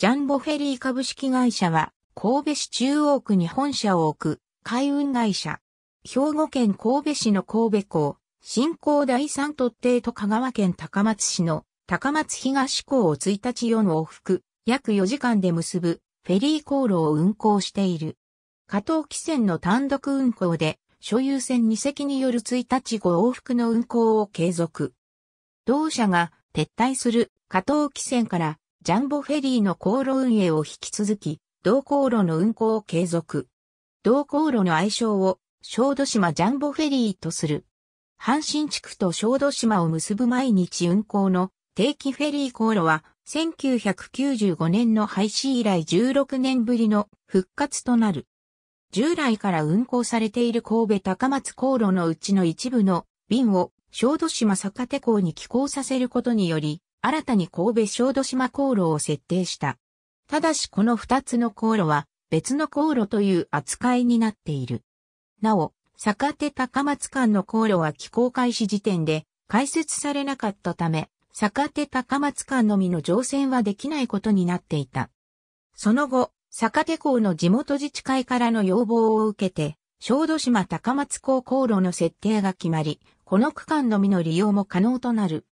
ジャンボフェリー株式会社は、神戸市中央区に本社を置く、海運会社。兵庫県神戸市の神戸港、新港第三突堤と香川県高松市の高松東港を1日4往復、約4時間で結ぶ、フェリー航路を運航している。加藤汽船の単独運航で、所有船2隻による1日5往復の運航を継続。同社が撤退する加藤汽船からジャンボフェリーの航路運営を引き続き、同航路の運航を継続。同航路の愛称を小豆島ジャンボフェリーとする。阪神地区と小豆島を結ぶ毎日運行の定期フェリー航路は1995年の廃止以来16年ぶりの復活となる。従来から運行されている神戸高松航路のうちの一部の便を小豆島坂手港に寄港させることにより新たに神戸小豆島航路を設定した。ただしこの二つの航路は別の航路という扱いになっている。なお、坂手高松間の航路は起工開始時点で開設されなかったため、坂手高松間のみの乗船はできないことになっていた。その後、坂手港の地元自治会からの要望を受けて、小豆島高松港航路の設定が決まり、この区間のみの利用も可能となる。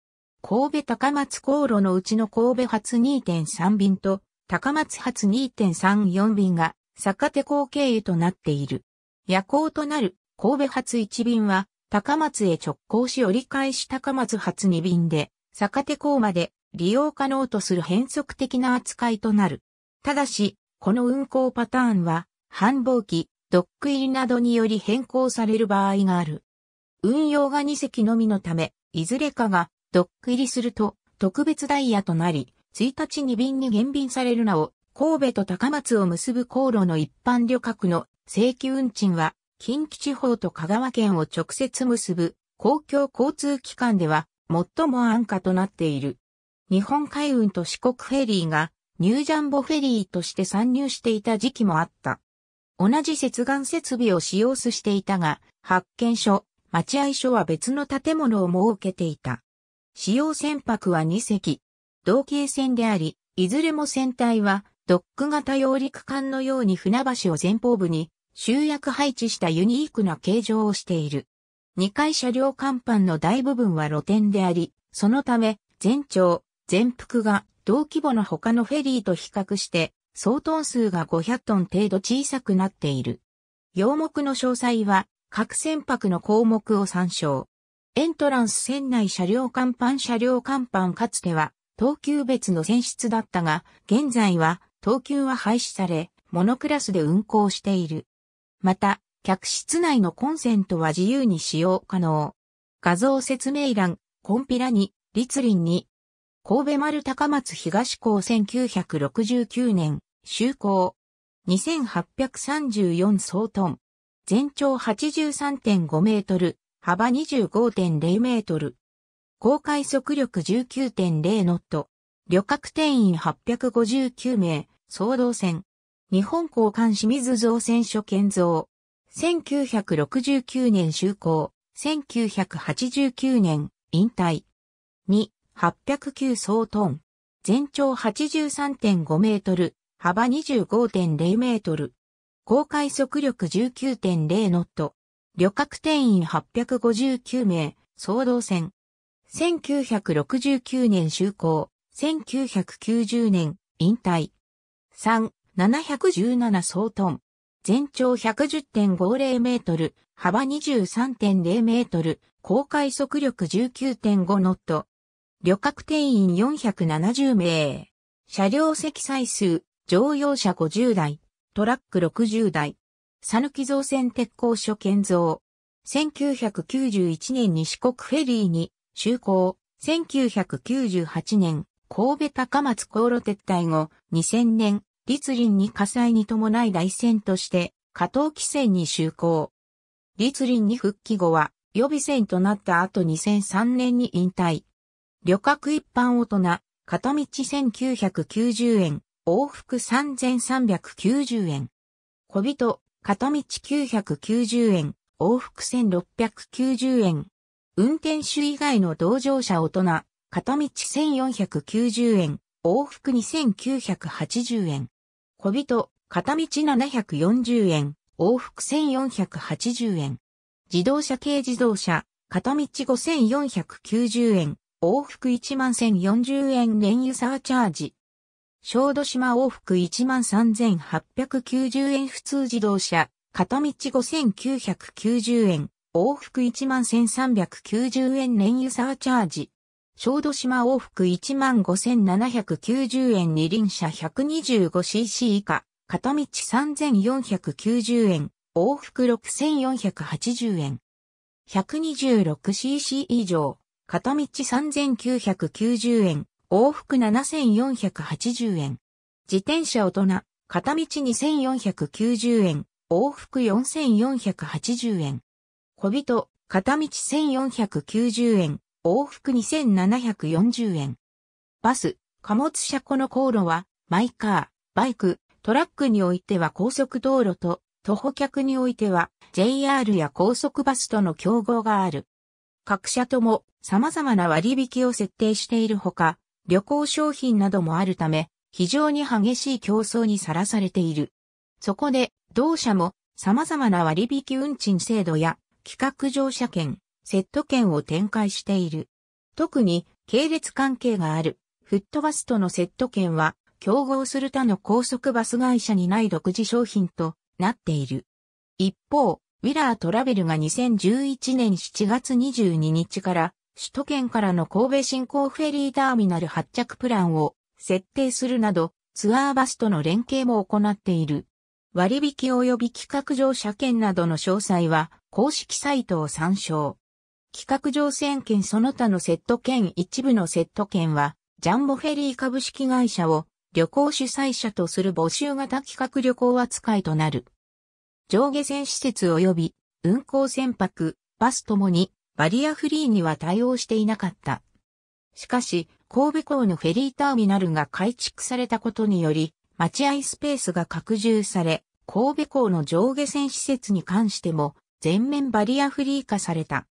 神戸高松航路のうちの神戸発2.3便と高松発2.34便が坂手港経由となっている。夜行となる神戸発1便は高松へ直行し折り返し高松発2便で坂手港まで利用可能とする変則的な扱いとなる。ただし、この運行パターンは繁忙期、ドック入りなどにより変更される場合がある。運用が2隻のみのため、いずれかがドック入りすると特別ダイヤとなり、1日2便に減便されるなお、神戸と高松を結ぶ航路の一般旅客の正規運賃は、近畿地方と香川県を直接結ぶ公共交通機関では最も安価となっている。日本海運と四国フェリーがニュージャンボフェリーとして参入していた時期もあった。同じ接岸設備を使用していたが、発見所、待合所は別の建物を設けていた。使用船舶は2隻。同型船であり、いずれも船体は、ドック型揚陸艦のように船橋を前方部に集約配置したユニークな形状をしている。2階車両甲板の大部分は露天であり、そのため、全長、全幅が同規模の他のフェリーと比較して、総トン数が500トン程度小さくなっている。洋目の詳細は、各船舶の項目を参照。エントランス船内車両甲板車両甲板かつては、等級別の船室だったが、現在は、等級は廃止され、モノクラスで運行している。また、客室内のコンセントは自由に使用可能。画像説明欄、コンピラに、立林に、神戸丸高松東港1969年、就航。2834総トン。全長83.5メートル、幅25.0メートル。公開速力19.0ノット。旅客定員859名、総動船。日本交換清水造船所建造。1969年就航。1989年、引退。2、809総トン。全長83.5メートル、幅25.0メートル。公開速力19.0ノット。旅客定員859名、総動線。1969年就航、1990年引退。3、717総トン。全長110.50メートル、幅23.0メートル、高快速力19.5ノット。旅客定員470名。車両積載数、乗用車50台、トラック60台。讃岐造船鉄工所建造。1991年に四国フェリーに就航。1998年、神戸高松航路撤退後、2000年、立林に火災に伴い大戦として、加藤汽船に就航。立林に復帰後は、予備船となった後2003年に引退。旅客一般大人、片道1990円、往復3390円。小人、片道990円、往復1690円。運転手以外の同乗者大人、片道1490円、往復2980円。小人、片道740円、往復1480円。自動車軽自動車、片道5490円、往復1万1040円燃油サーチャージ。小豆島往復13,890円普通自動車、片道5,990円、往復11,390円燃油サーチャージ。小豆島往復15,790円二輪車 125cc 以下、片道3,490円、往復6,480円。126cc 以上、片道3,990円、往復7480円。自転車大人、片道2490円、往復4480円。小人、片道1490円、往復2740円。バス、貨物車庫の航路は、マイカー、バイク、トラックにおいては高速道路と、徒歩客においては JR や高速バスとの競合がある。各社とも様々な割引を設定しているほか、旅行商品などもあるため、非常に激しい競争にさらされている。そこで、同社も様々な割引運賃制度や企画乗車券、セット券を展開している。特に、系列関係がある、フットバスとのセット券は、競合する他の高速バス会社にない独自商品となっている。一方、ウィラートラベルが2011年7月22日から首都圏からの神戸新港フェリーターミナル発着プランを設定するなど、ツアーバスとの連携も行っている。割引及び企画上車券などの詳細は公式サイトを参照。企画上線券その他のセット券一部のセット券は、ジャンボフェリー株式会社を旅行主催者とする募集型企画旅行扱いとなる。上下船施設及び運行船舶、バスともにバリアフリーには対応していなかった。しかし、神戸港のフェリーターミナルが改築されたことにより、待合スペースが拡充され、神戸港の上下線施設に関しても全面バリアフリー化された。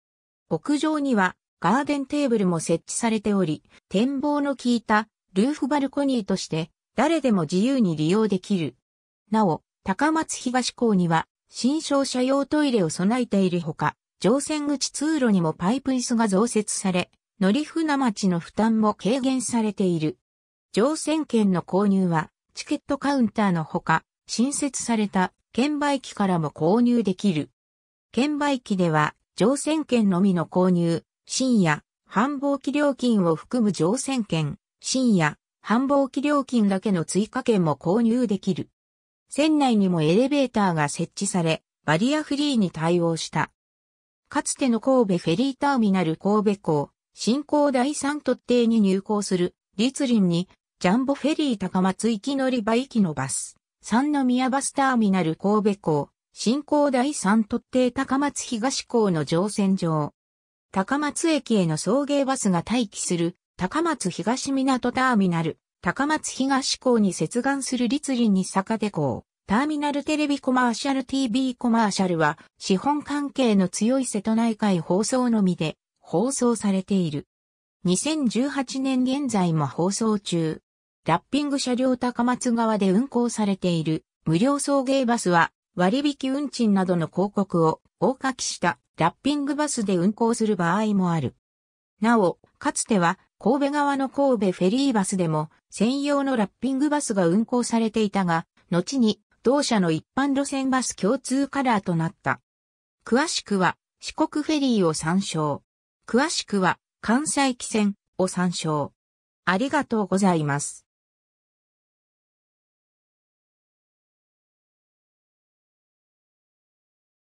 屋上にはガーデンテーブルも設置されており、展望の効いたルーフバルコニーとして誰でも自由に利用できる。なお、高松東港には新商社用トイレを備えているほか、乗船口通路にもパイプ椅子が増設され、乗り船町の負担も軽減されている。乗船券の購入は、チケットカウンターのほか、新設された券売機からも購入できる。券売機では、乗船券のみの購入、深夜、繁忙期料金を含む乗船券、深夜、繁忙期料金だけの追加券も購入できる。船内にもエレベーターが設置され、バリアフリーに対応した。かつての神戸フェリーターミナル神戸港、新港第三特定に入港する、立林に、ジャンボフェリー高松行き乗り場行きのバス、三宮バスターミナル神戸港、新港第三特定高松東港の乗船場。高松駅への送迎バスが待機する、高松東港ターミナル、高松東港に接岸する立林に坂手港。ターミナルテレビコマーシャル TV コマーシャルは、資本関係の強い瀬戸内海放送のみで放送されている。2018年現在も放送中。ラッピング車両高松側で運行されている無料送迎バスは割引運賃などの広告を大書きしたラッピングバスで運行する場合もある。なお、かつては神戸側の神戸フェリーバスでも専用のラッピングバスが運行されていたが、後に同社の一般路線バス共通カラーとなった。詳しくは、四国フェリーを参照。詳しくは、関西汽船を参照。ありがとうございます。